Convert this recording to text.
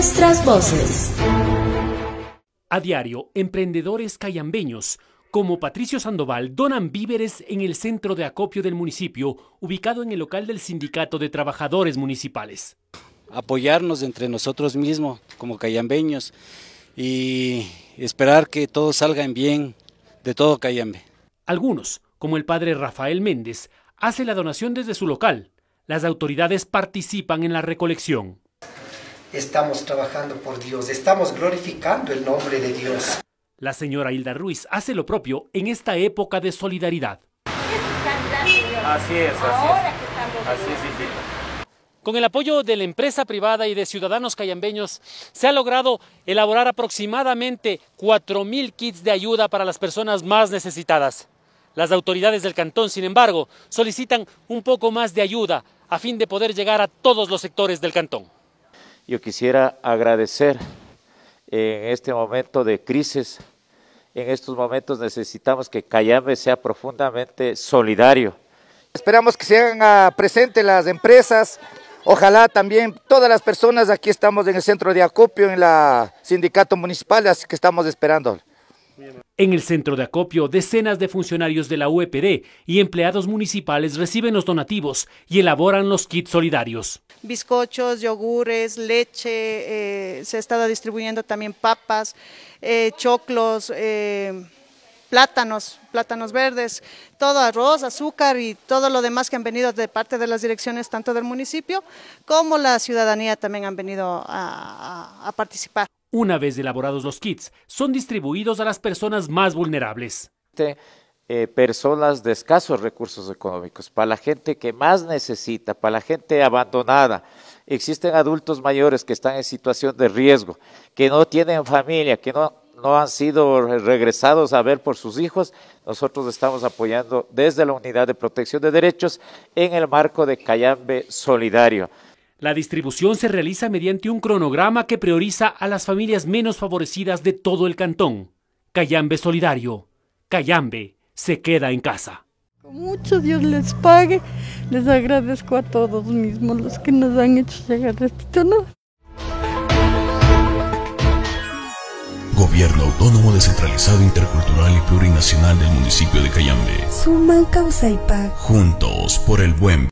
Nuestras voces. A diario, emprendedores cayambeños como Patricio Sandoval donan víveres en el centro de acopio del municipio, ubicado en el local del Sindicato de Trabajadores Municipales. Apoyarnos entre nosotros mismos como cayambeños y esperar que salga en bien de todo Cayambe. Algunos, como el padre Rafael Méndez, hace la donación desde su local. Las autoridades participan en la recolección estamos trabajando por Dios, estamos glorificando el nombre de Dios. La señora Hilda Ruiz hace lo propio en esta época de solidaridad. Así es, así es. Así es, con el apoyo de la empresa privada y de ciudadanos cayambeños, se ha logrado elaborar aproximadamente 4.000 kits de ayuda para las personas más necesitadas. Las autoridades del cantón, sin embargo, solicitan un poco más de ayuda a fin de poder llegar a todos los sectores del cantón. Yo quisiera agradecer en este momento de crisis, en estos momentos necesitamos que Cayambe sea profundamente solidario. Esperamos que sean ah, presentes las empresas, Ojalá también todas las personas, aquí estamos en el centro de acopio, en la sindicato municipal, así que estamos esperando. En el centro de acopio, decenas de funcionarios de la UEPD y empleados municipales reciben los donativos y elaboran los kits solidarios. Bizcochos, yogures, leche, eh, se ha estado distribuyendo también papas, eh, choclos, eh, plátanos, plátanos verdes, todo arroz, azúcar y todo lo demás que han venido de parte de las direcciones tanto del municipio como la ciudadanía también han venido a participar. Una vez elaborados los kits, son distribuidos a las personas más vulnerables. Eh, personas de escasos recursos económicos, para la gente que más necesita, para la gente abandonada. Existen adultos mayores que están en situación de riesgo, que no tienen familia, que no, no han sido regresados a ver por sus hijos. Nosotros estamos apoyando desde la Unidad de Protección de Derechos en el marco de Cayambe Solidario. La distribución se realiza mediante un cronograma que prioriza a las familias menos favorecidas de todo el cantón. Cayambe Solidario. Cayambe se queda en casa. Con Mucho Dios les pague. Les agradezco a todos mismos los que nos han hecho llegar este tono. Gobierno Autónomo Descentralizado Intercultural y Plurinacional del municipio de Cayambe. Suman paz. Juntos por el buen.